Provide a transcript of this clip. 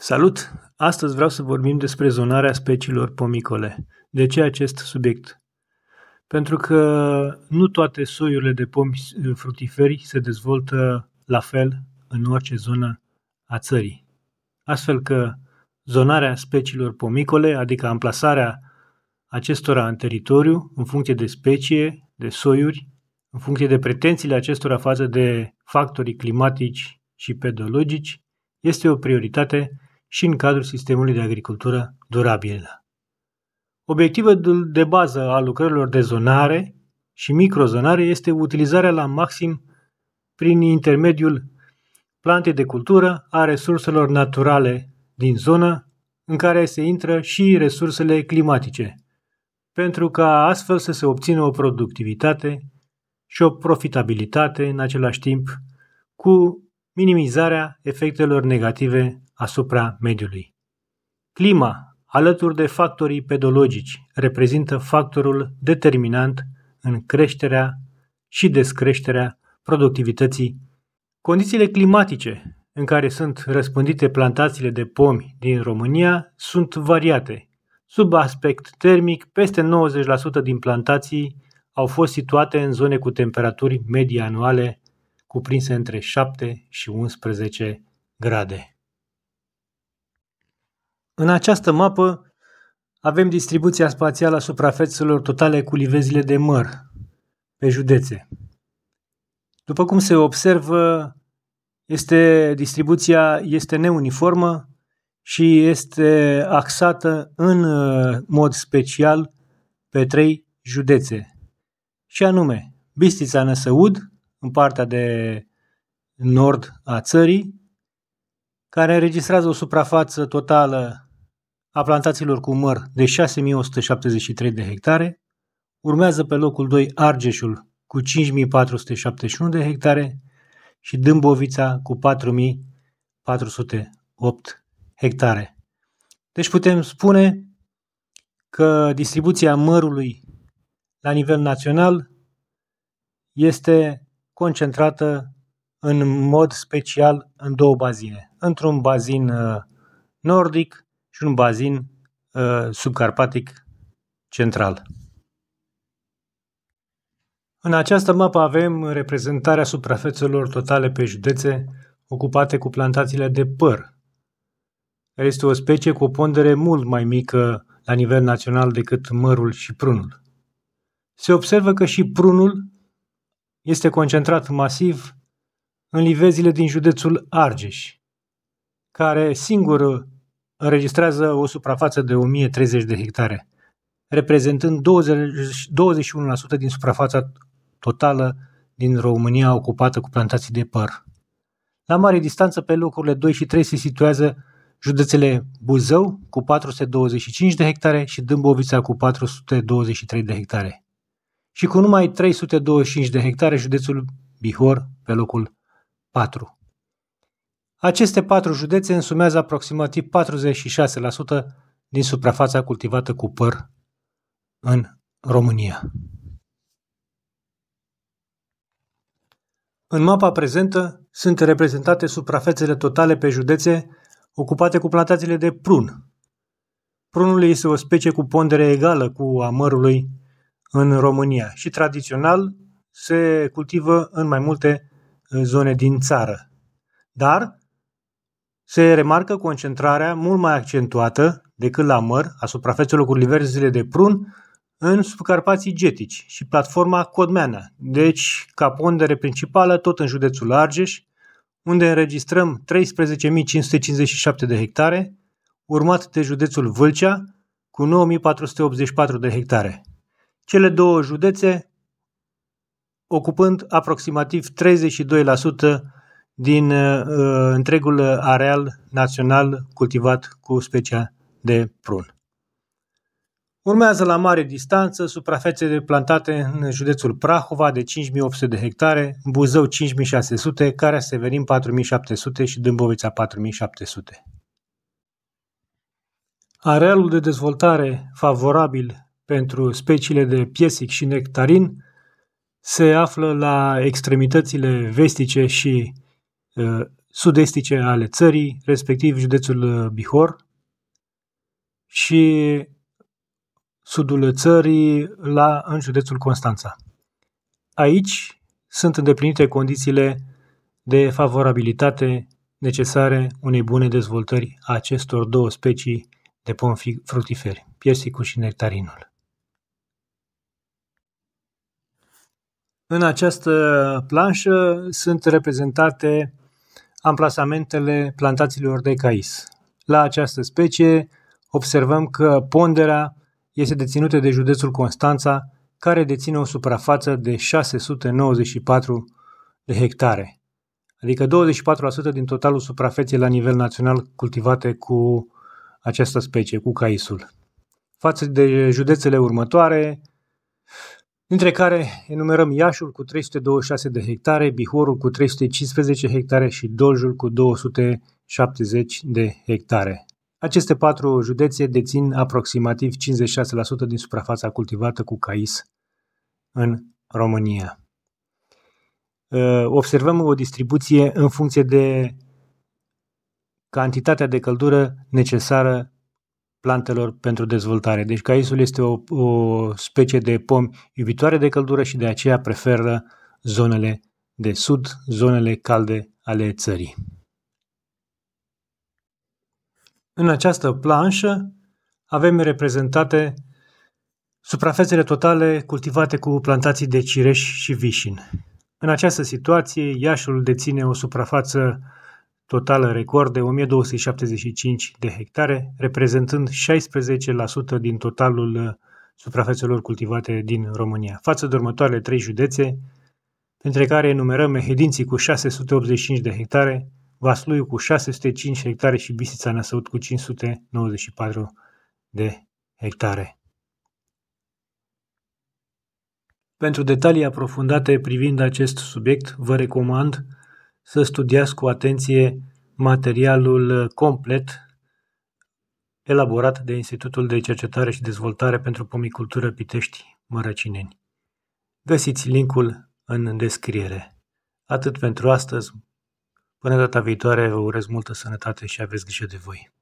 Salut! Astăzi vreau să vorbim despre zonarea speciilor pomicole. De ce acest subiect? Pentru că nu toate soiurile de pomi fructiferi se dezvoltă la fel în orice zonă a țării. Astfel că zonarea speciilor pomicole, adică amplasarea acestora în teritoriu, în funcție de specie, de soiuri, în funcție de pretențiile acestora față de factorii climatici și pedologici, este o prioritate și în cadrul sistemului de agricultură durabilă. Obiectivul de bază al lucrărilor de zonare și microzonare este utilizarea la maxim prin intermediul plantei de cultură a resurselor naturale din zonă, în care se intră și resursele climatice, pentru ca astfel să se obțină o productivitate și o profitabilitate în același timp cu minimizarea efectelor negative asupra mediului. Clima, alături de factorii pedologici, reprezintă factorul determinant în creșterea și descreșterea productivității. Condițiile climatice în care sunt răspândite plantațiile de pomi din România sunt variate. Sub aspect termic, peste 90% din plantații au fost situate în zone cu temperaturi medii anuale cuprinse între 7 și 11 grade. În această mapă avem distribuția spațială a suprafețelor totale cu livezile de măr pe județe. După cum se observă, este, distribuția este neuniformă și este axată în uh, mod special pe trei județe, și anume Bistița Năsăud, în partea de nord a țării, care înregistrează o suprafață totală a plantațiilor cu măr de 6173 de hectare, urmează pe locul 2 Argeșul cu 5471 de hectare și Dâmbovița cu 4408 hectare. Deci putem spune că distribuția mărului la nivel național este concentrată în mod special în două bazine. Într-un bazin uh, nordic și un bazin uh, subcarpatic central. În această mapă avem reprezentarea suprafețelor totale pe județe ocupate cu plantațiile de păr. Este o specie cu o pondere mult mai mică la nivel național decât mărul și prunul. Se observă că și prunul este concentrat masiv în livezile din județul Argeș, care singur înregistrează o suprafață de 1030 de hectare, reprezentând 20, 21% din suprafața totală din România ocupată cu plantații de păr. La mare distanță, pe locurile 2 și 3 se situează județele Buzău cu 425 de hectare și Dâmbovița cu 423 de hectare. Și cu numai 325 de hectare județul Bihor pe locul 4. Aceste patru județe însumează aproximativ 46% din suprafața cultivată cu păr în România. În mapa prezentă sunt reprezentate suprafețele totale pe județe ocupate cu plantațiile de prun. Prunul este o specie cu pondere egală cu amărului în România și tradițional se cultivă în mai multe zone din țară. Dar se remarcă concentrarea mult mai accentuată decât la măr a suprafețelor cu liverzile de prun în subcarpații getici și platforma Codmeana, deci ca pondere principală tot în județul Argeș, unde înregistrăm 13.557 de hectare, urmat de județul Vâlcea, cu 9.484 de hectare. Cele două județe ocupând aproximativ 32% din uh, uh, întregul areal național cultivat cu specia de prun. Urmează la mare distanță suprafețele plantate în județul Prahova de 5800 de hectare, Buzău 5600, Carea Severin 4700 și Dâmbovița 4700. Arealul de dezvoltare favorabil pentru speciile de piesic și nectarin se află la extremitățile vestice și Uh, sud-estice ale țării, respectiv județul uh, Bihor și sudul țării la, în județul Constanța. Aici sunt îndeplinite condițiile de favorabilitate necesare unei bune dezvoltări a acestor două specii de pom fructiferi, piersicul și nectarinul. În această planșă sunt reprezentate amplasamentele plantațiilor de cais. La această specie observăm că ponderea este deținută de județul Constanța, care deține o suprafață de 694 de hectare, adică 24% din totalul suprafeței la nivel național cultivate cu această specie, cu caisul. Față de județele următoare, dintre care enumerăm Iașul cu 326 de hectare, Bihorul cu 315 hectare și Doljul cu 270 de hectare. Aceste patru județe dețin aproximativ 56% din suprafața cultivată cu cais în România. Ă, observăm o distribuție în funcție de cantitatea de căldură necesară plantelor pentru dezvoltare. Deci caisul este o, o specie de pom iubitoare de căldură și de aceea preferă zonele de sud, zonele calde ale țării. În această planșă avem reprezentate suprafețele totale cultivate cu plantații de cireș și vișin. În această situație, Iașul deține o suprafață totală record de 1275 de hectare, reprezentând 16% din totalul uh, suprafețelor cultivate din România, față de următoarele trei județe, între care enumerăm Mehedinții cu 685 de hectare, Vasluiu cu 605 hectare și Bisița Năsăut cu 594 de hectare. Pentru detalii aprofundate privind acest subiect, vă recomand să studiați cu atenție materialul uh, complet elaborat de Institutul de Cercetare și Dezvoltare pentru Pomicultură Pitești Mărăcineni. Găsiți linkul în descriere. Atât pentru astăzi. Până data viitoare, vă urez multă sănătate și aveți grijă de voi.